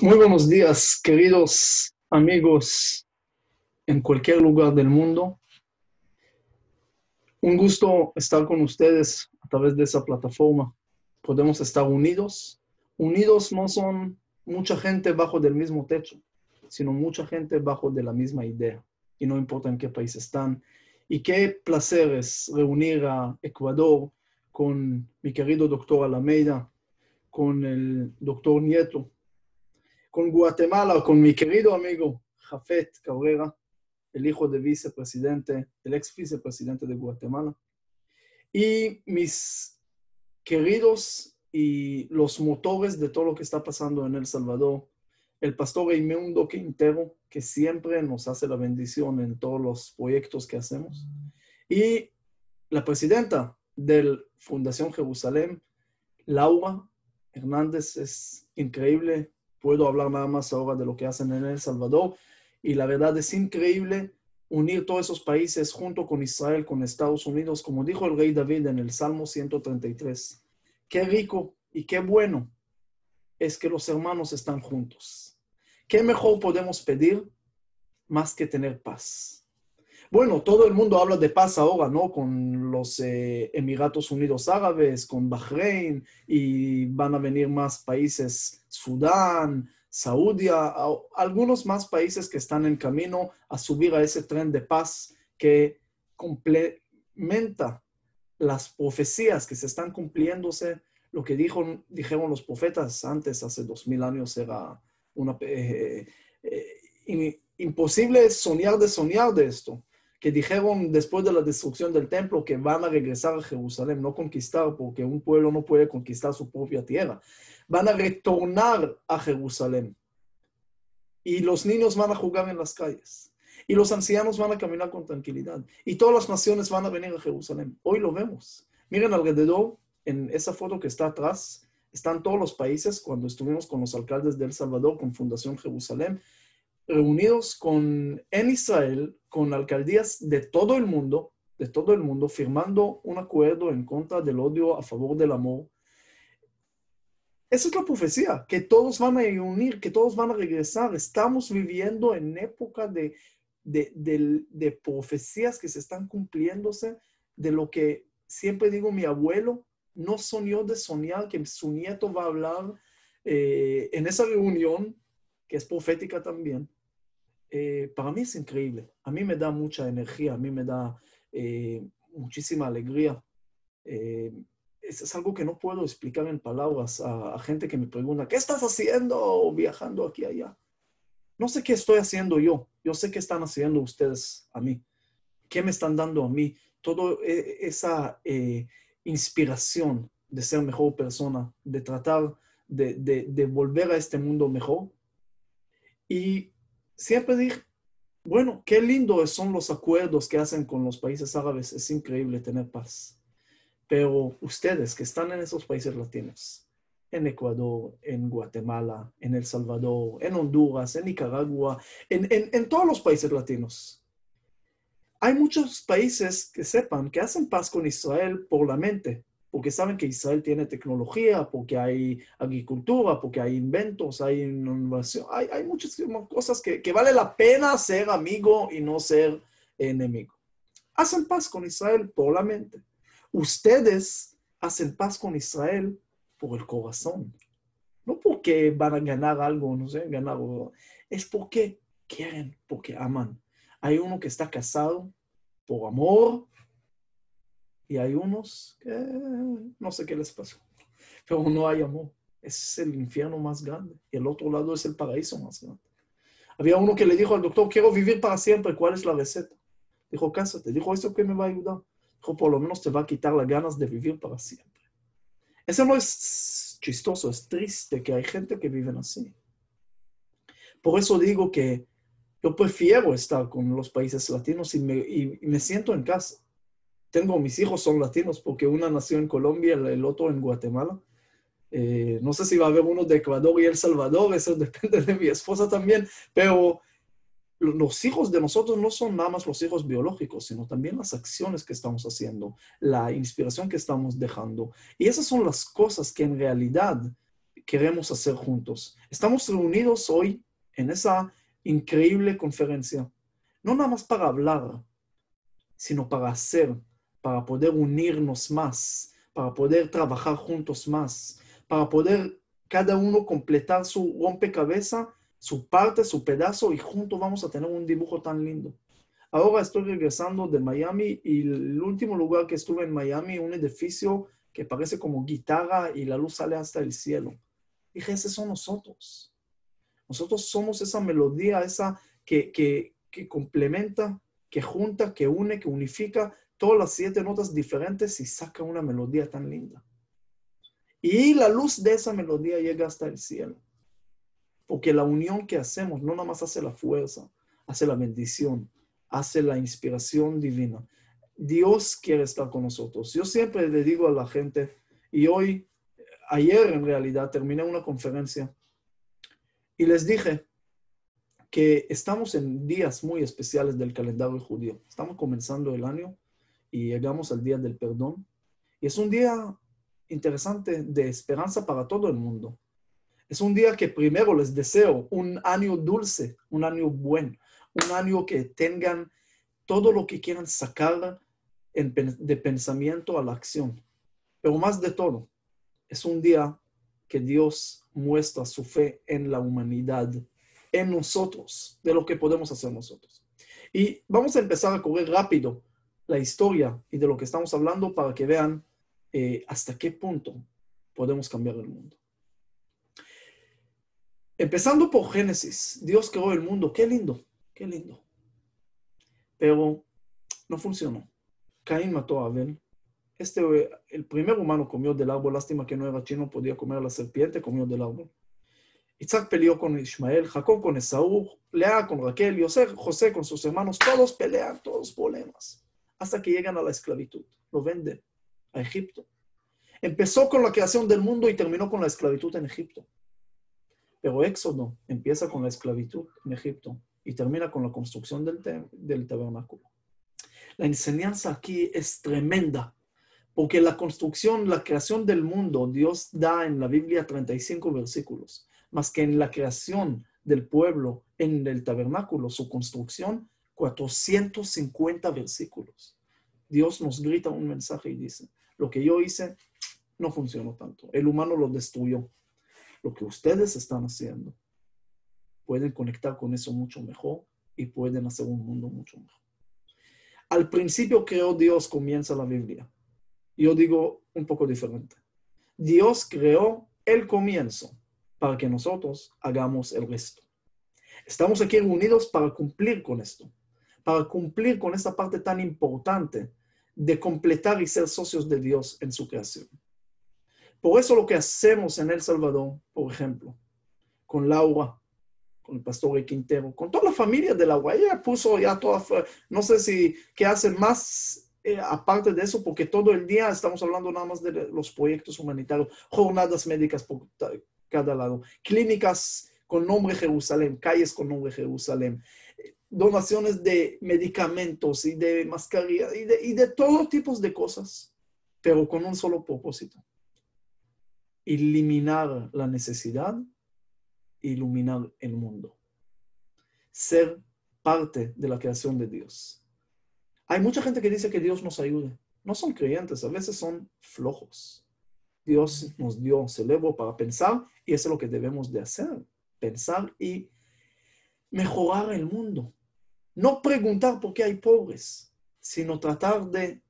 Muy buenos días, queridos amigos en cualquier lugar del mundo. Un gusto estar con ustedes a través de esa plataforma. Podemos estar unidos. Unidos no son mucha gente bajo del mismo techo, sino mucha gente bajo de la misma idea. Y no importa en qué país están. Y qué placer es reunir a Ecuador con mi querido doctor Alameda, con el doctor Nieto, con Guatemala con mi querido amigo Jafet Cabrera, el hijo del vicepresidente, el ex vicepresidente de Guatemala. Y mis queridos y los motores de todo lo que está pasando en El Salvador, el pastor Raimundo Quintero, que siempre nos hace la bendición en todos los proyectos que hacemos, y la presidenta del Fundación Jerusalén, Laura Hernández, es increíble puedo hablar nada más ahora de lo que hacen en El Salvador. Y la verdad es increíble unir todos esos países junto con Israel, con Estados Unidos, como dijo el rey David en el Salmo 133. Qué rico y qué bueno es que los hermanos están juntos. ¿Qué mejor podemos pedir más que tener paz? Bueno, todo el mundo habla de paz ahora, ¿no? Con los eh, Emiratos Unidos Árabes, con Bahrein, y van a venir más países, Sudán, Saudia, algunos más países que están en camino a subir a ese tren de paz que complementa las profecías que se están cumpliéndose. Lo que dijo, dijeron los profetas antes, hace dos mil años, era eh, eh, imposible soñar de soñar de esto que dijeron después de la destrucción del templo que van a regresar a Jerusalén, no conquistar, porque un pueblo no puede conquistar su propia tierra. Van a retornar a Jerusalén. Y los niños van a jugar en las calles. Y los ancianos van a caminar con tranquilidad. Y todas las naciones van a venir a Jerusalén. Hoy lo vemos. Miren alrededor, en esa foto que está atrás, están todos los países cuando estuvimos con los alcaldes de El Salvador, con Fundación Jerusalén reunidos con, en Israel con alcaldías de todo el mundo, de todo el mundo, firmando un acuerdo en contra del odio a favor del amor. Esa es la profecía, que todos van a reunir, que todos van a regresar. Estamos viviendo en época de, de, de, profecías que se están cumpliéndose, de lo que siempre digo mi abuelo, no soñó de soñar que su nieto va a hablar eh, en esa reunión que es profética también, eh, para mí es increíble. A mí me da mucha energía, a mí me da eh, muchísima alegría. Eh, es, algo que no puedo explicar en palabras a, gente que me pregunta, ¿qué estás haciendo viajando aquí allá? No sé qué estoy haciendo yo, yo sé qué están haciendo ustedes a mí, qué me están dando a mí, toda esa inspiración de ser mejor persona, de tratar de, de, de volver a este mundo mejor, y siempre dije, bueno, qué lindos son los acuerdos que hacen con los países árabes, es increíble tener paz. Pero ustedes que están en esos países latinos, en Ecuador, en Guatemala, en El Salvador, en Honduras, en Nicaragua, en, en todos los países latinos. Hay muchos países que sepan que hacen paz con Israel por la mente, porque saben que Israel tiene tecnología, porque hay agricultura, porque hay inventos, hay innovación, hay, muchas cosas que, vale la pena ser amigo y no ser enemigo. Hacen paz con Israel por la mente. Ustedes hacen paz con Israel por el corazón. No porque van a ganar algo, no sé, ganar algo. Es porque quieren, porque aman. Hay uno que está casado por amor y hay unos que no sé qué les pasó, pero no hay amor. Es el infierno más grande. Y el otro lado es el paraíso más grande. Había uno que le dijo al doctor, quiero vivir para siempre, ¿cuál es la receta? Dijo, cásate. Dijo, ¿esto qué me va a ayudar? Dijo, por lo menos te va a quitar las ganas de vivir para siempre. Eso no es chistoso, es triste que hay gente que vive así. Por eso digo que yo prefiero estar con los países latinos y me, y me siento en casa tengo, mis hijos son latinos porque una nació en Colombia, el, otro en Guatemala. Eh, no sé si va a haber uno de Ecuador y El Salvador, eso depende de mi esposa también, pero los hijos de nosotros no son nada más los hijos biológicos, sino también las acciones que estamos haciendo, la inspiración que estamos dejando. Y esas son las cosas que en realidad queremos hacer juntos. Estamos reunidos hoy en esa increíble conferencia, no nada más para hablar, sino para hacer, para poder unirnos más, para poder trabajar juntos más, para poder cada uno completar su rompecabeza, su parte, su pedazo y juntos vamos a tener un dibujo tan lindo. Ahora estoy regresando de Miami y el último lugar que estuve en Miami, un edificio que parece como guitarra y la luz sale hasta el cielo. Dije, ese son nosotros. Nosotros somos esa melodía, esa que complementa, que junta, que une, que unifica todas las siete notas diferentes y saca una melodía tan linda. Y la luz de esa melodía llega hasta el cielo. Porque la unión que hacemos no nada más hace la fuerza, hace la bendición, hace la inspiración divina. Dios quiere estar con nosotros. Yo siempre le digo a la gente, y hoy, ayer en realidad, terminé una conferencia y les dije que estamos en días muy especiales del calendario judío. Estamos comenzando el año y llegamos al Día del Perdón. Y es un día interesante de esperanza para todo el mundo. Es un día que primero les deseo un año dulce, un año bueno, un año que tengan todo lo que quieran sacar de pensamiento a la acción. Pero más de todo, es un día que Dios muestra su fe en la humanidad, en nosotros, de lo que podemos hacer nosotros. Y vamos a empezar a correr rápido la historia y de lo que estamos hablando para que vean eh, hasta qué punto podemos cambiar el mundo. Empezando por Génesis, Dios creó el mundo, qué lindo, qué lindo. Pero no funcionó. Caín mató a Abel. Este, el primer humano comió del árbol, lástima que no era chino, podía comer la serpiente, comió del árbol. Isaac peleó con Ismael, Jacob con Esaú, Lea con Raquel, José José con sus hermanos, todos pelean, todos problemas hasta que llegan a la esclavitud. Lo venden a Egipto. Empezó con la creación del mundo y terminó con la esclavitud en Egipto. Pero Éxodo empieza con la esclavitud en Egipto y termina con la construcción del, del tabernáculo. La enseñanza aquí es tremenda, porque la construcción, la creación del mundo, Dios da en la Biblia 35 versículos, más que en la creación del pueblo, en el tabernáculo, su construcción, 450 versículos. Dios nos grita un mensaje y dice, lo que yo hice no funcionó tanto. El humano lo destruyó. Lo que ustedes están haciendo, pueden conectar con eso mucho mejor y pueden hacer un mundo mucho mejor. Al principio creó Dios, comienza la Biblia. Yo digo un poco diferente. Dios creó el comienzo para que nosotros hagamos el resto. Estamos aquí unidos para cumplir con esto para cumplir con esa parte tan importante de completar y ser socios de Dios en su creación. Por eso lo que hacemos en El Salvador, por ejemplo, con Laura, con el pastor Quintero, con toda la familia de Laura, ella puso ya toda, no sé si qué hacen más eh, aparte de eso, porque todo el día estamos hablando nada más de los proyectos humanitarios, jornadas médicas por cada lado, clínicas con nombre Jerusalén, calles con nombre Jerusalén, donaciones de medicamentos y de mascarillas y de, todo tipo todos tipos de cosas, pero con un solo propósito. Eliminar la necesidad, iluminar el mundo. Ser parte de la creación de Dios. Hay mucha gente que dice que Dios nos ayude. No son creyentes, a veces son flojos. Dios nos dio cerebro para pensar y es lo que debemos de hacer, pensar y mejorar el mundo. No preguntar por qué hay pobres, sino tratar de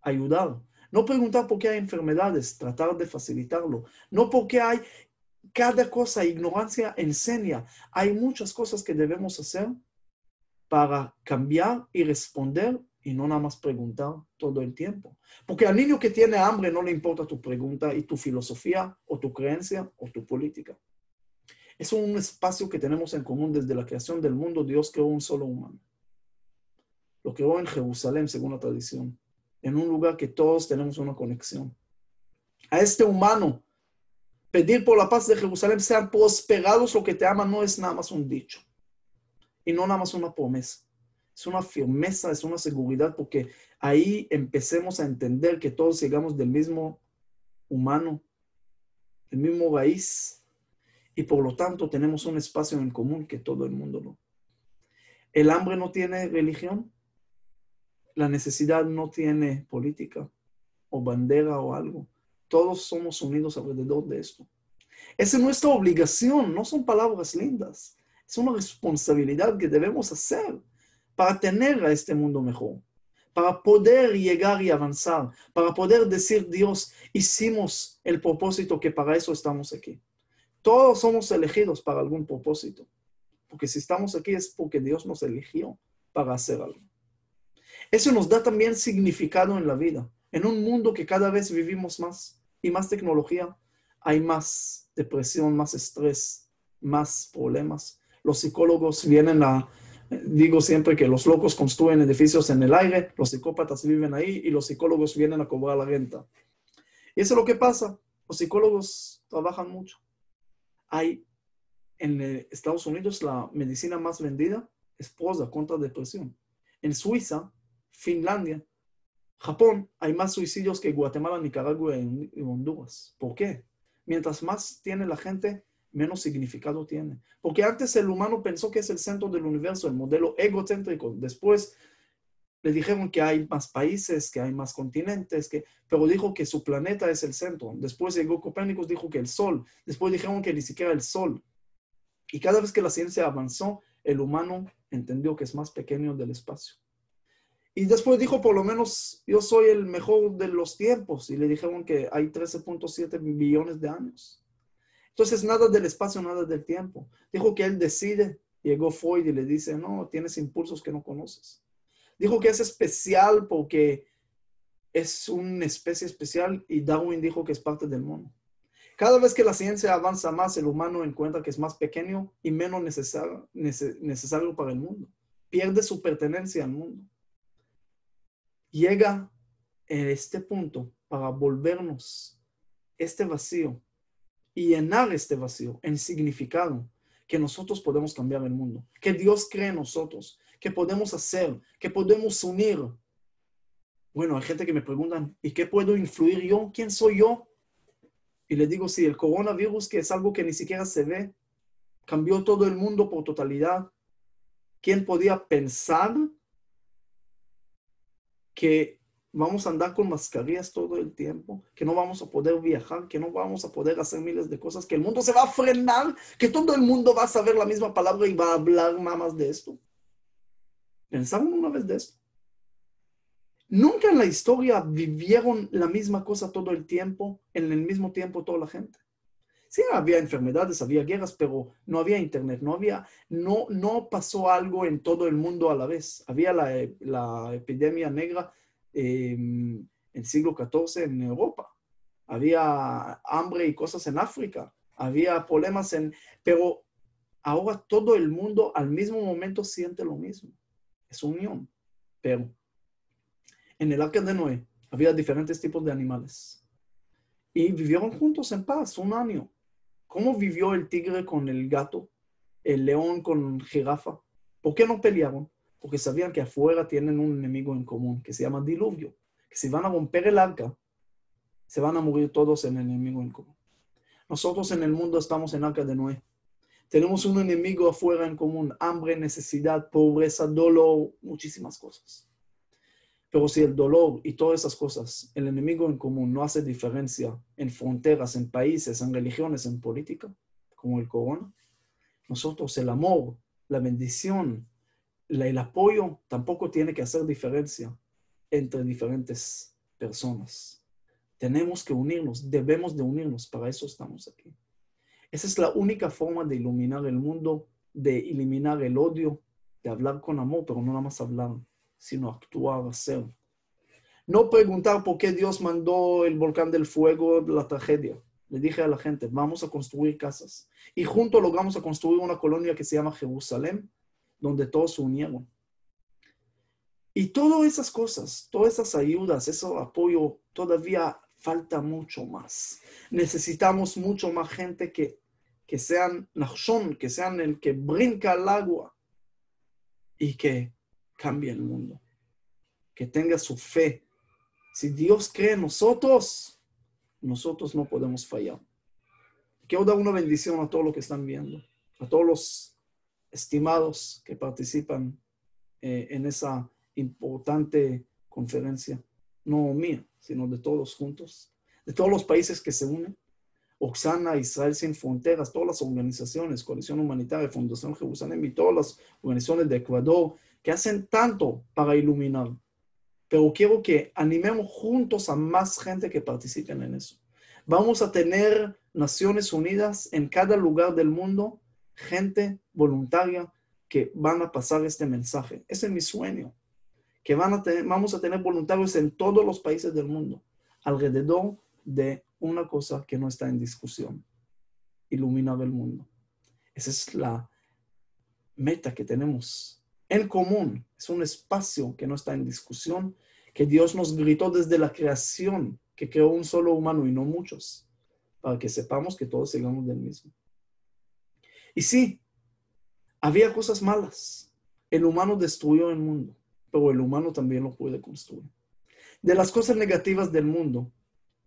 ayudar. No preguntar por qué hay enfermedades, tratar de facilitarlo. No porque hay cada cosa, ignorancia enseña. Hay muchas cosas que debemos hacer para cambiar y responder y no nada más preguntar todo el tiempo. Porque al niño que tiene hambre no le importa tu pregunta y tu filosofía o tu creencia o tu política. Es un espacio que tenemos en común desde la creación del mundo. Dios creó un solo humano lo en Jerusalén, según la tradición, en un lugar que todos tenemos una conexión. A este humano, pedir por la paz de Jerusalén, sean prosperados lo que te aman, no es nada más un dicho y no nada más una promesa. Es una firmeza, es una seguridad, porque ahí empecemos a entender que todos llegamos del mismo humano, del mismo país y por lo tanto tenemos un espacio en común que todo el mundo no. El hambre no tiene religión, la necesidad no tiene política o bandera o algo. Todos somos unidos alrededor de esto. Esa es nuestra obligación, no son palabras lindas. Es una responsabilidad que debemos hacer para tener a este mundo mejor, para poder llegar y avanzar, para poder decir, Dios, hicimos el propósito que para eso estamos aquí. Todos somos elegidos para algún propósito, porque si estamos aquí es porque Dios nos eligió para hacer algo. Eso nos da también significado en la vida. En un mundo que cada vez vivimos más y más tecnología, hay más depresión, más estrés, más problemas. Los psicólogos vienen a, digo siempre que los locos construyen edificios en el aire, los psicópatas viven ahí y los psicólogos vienen a cobrar la renta. Y eso es lo que pasa. Los psicólogos trabajan mucho. Hay en eh, Estados Unidos la medicina más vendida es posa contra depresión. En Suiza Finlandia, Japón, hay más suicidios que Guatemala, Nicaragua y Honduras. ¿Por qué? Mientras más tiene la gente, menos significado tiene. Porque antes el humano pensó que es el centro del universo, el modelo egocéntrico. Después le dijeron que hay más países, que hay más continentes, que, pero dijo que su planeta es el centro. Después llegó Copérnico, dijo que el Sol. Después dijeron que ni siquiera el Sol. Y cada vez que la ciencia avanzó, el humano entendió que es más pequeño del espacio. Y después dijo, por lo menos yo soy el mejor de los tiempos. Y le dijeron que hay 13.7 millones de años. Entonces, nada del espacio, nada del tiempo. Dijo que él decide. Llegó Freud y le dice, no, tienes impulsos que no conoces. Dijo que es especial porque es una especie especial y Darwin dijo que es parte del mundo. Cada vez que la ciencia avanza más, el humano encuentra que es más pequeño y menos necesario para el mundo. Pierde su pertenencia al mundo llega en este punto para volvernos este vacío y llenar este vacío en significado que nosotros podemos cambiar el mundo, que Dios cree en nosotros, que podemos hacer, que podemos unir. Bueno, hay gente que me preguntan, ¿y qué puedo influir yo? ¿Quién soy yo? Y le digo, si el coronavirus, que es algo que ni siquiera se ve, cambió todo el mundo por totalidad, ¿quién podía pensar que vamos a andar con mascarillas todo el tiempo, que no vamos a poder viajar, que no vamos a poder hacer miles de cosas, que el mundo se va a frenar, que todo el mundo va a saber la misma palabra y va a hablar nada más de esto. ¿Pensaron una vez de esto? Nunca en la historia vivieron la misma cosa todo el tiempo, en el mismo tiempo toda la gente. Sí había enfermedades, había guerras, pero no había internet, no había, no, no pasó algo en todo el mundo a la vez. Había la, epidemia negra em, en el siglo XIV en Europa, había hambre y cosas en África, había problemas en, pero ahora todo el mundo al mismo momento siente lo mismo. Es unión. Pero en el arca de Noé había diferentes tipos de animales y vivieron juntos en paz un año. ¿Cómo vivió el tigre con el gato? ¿El león con jirafa? ¿Por qué no pelearon? Porque sabían que afuera tienen un enemigo en común que se llama diluvio. Que si van a romper el arca, se van a morir todos en el enemigo en común. Nosotros en el mundo estamos en arca de Noé. Tenemos un enemigo afuera en común, hambre, necesidad, pobreza, dolor, muchísimas cosas. Pero si el dolor y todas esas cosas, el enemigo en común, no hace diferencia en fronteras, en países, en religiones, en política, como el corona, nosotros el amor, la bendición, el apoyo tampoco tiene que hacer diferencia entre diferentes personas. Tenemos que unirnos, debemos de unirnos, para eso estamos aquí. Esa es la única forma de iluminar el mundo, de eliminar el odio, de hablar con amor, pero no nada más hablar, sino actuar, hacer. No preguntar por qué Dios mandó el volcán del fuego, la tragedia. Le dije a la gente, vamos a construir casas. Y juntos logramos a construir una colonia que se llama Jerusalén, donde todos se unieron. Y todas esas cosas, todas esas ayudas, ese apoyo, todavía falta mucho más. Necesitamos mucho más gente que, que sean nachshon, que sean el que brinca al agua y que cambia el mundo. Que tenga su fe. Si Dios cree en nosotros, nosotros no podemos fallar. Quiero dar una bendición a todos los que están viendo, a todos los estimados que participan eh, en esa importante conferencia, no mía, sino de todos juntos, de todos los países que se unen. Oxana, Israel Sin Fronteras, todas las organizaciones, Coalición Humanitaria, Fundación Jerusalén y todas las organizaciones de Ecuador, que hacen tanto para iluminar. Pero quiero que animemos juntos a más gente que participen en eso. Vamos a tener Naciones Unidas en cada lugar del mundo, gente voluntaria que van a pasar este mensaje. Ese es mi sueño, que van a vamos a tener voluntarios en todos los países del mundo, alrededor de una cosa que no está en discusión, iluminar el mundo. Esa es la meta que tenemos en común, es un espacio que no está en discusión, que Dios nos gritó desde la creación, que creó un solo humano y no muchos, para que sepamos que todos sigamos del mismo. Y sí, había cosas malas. El humano destruyó el mundo, pero el humano también lo puede construir. De las cosas negativas del mundo,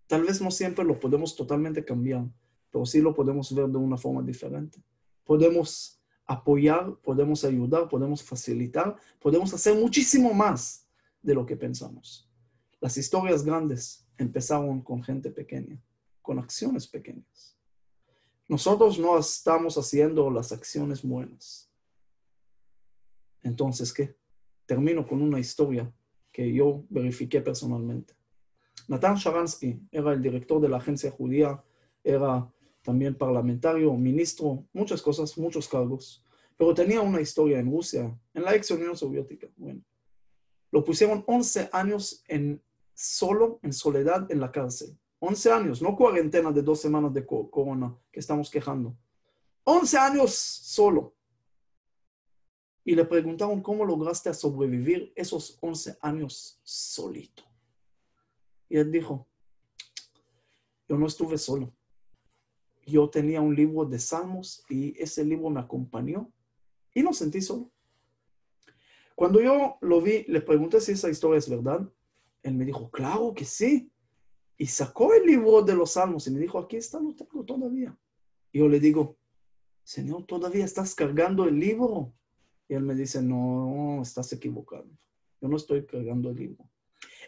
tal vez no siempre lo podemos totalmente cambiar, pero sí lo podemos ver de una forma diferente. Podemos apoyar, podemos ayudar, podemos facilitar, podemos hacer muchísimo más de lo que pensamos. Las historias grandes empezaron con gente pequeña, con acciones pequeñas. Nosotros no estamos haciendo las acciones buenas. Entonces, ¿qué? Termino con una historia que yo verifiqué personalmente. Nathan Sharansky era el director de la agencia judía, era también parlamentario, ministro, muchas cosas, muchos cargos, pero tenía una historia en Rusia, en la ex Unión Soviética. Bueno, lo pusieron 11 años en, solo, en soledad, en la cárcel. 11 años, no cuarentena de dos semanas de corona que estamos quejando. 11 años solo. Y le preguntaron cómo lograste sobrevivir esos 11 años solito. Y él dijo, yo no estuve solo yo tenía un libro de salmos y ese libro me acompañó y no sentí solo. Cuando yo lo vi, le pregunté si esa historia es verdad. Él me dijo, claro que sí. Y sacó el libro de los salmos y me dijo, aquí está, lo tengo todavía. yo le digo, Señor, ¿todavía estás cargando el libro? Y él me dice, no, estás equivocado. Yo no estoy cargando el libro.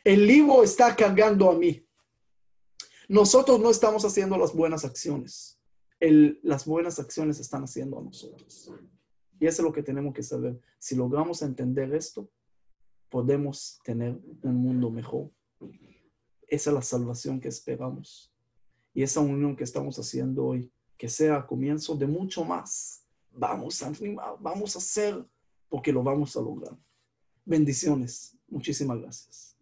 El libro está cargando a mí. Nosotros no estamos haciendo las buenas acciones. las buenas acciones están haciendo a nosotros. Y eso es lo que tenemos que saber. Si logramos entender esto, podemos tener un mundo mejor. Esa es la salvación que esperamos. Y esa unión que estamos haciendo hoy, que sea comienzo de mucho más. Vamos a animar, vamos a hacer, porque lo vamos a lograr. Bendiciones. Muchísimas gracias.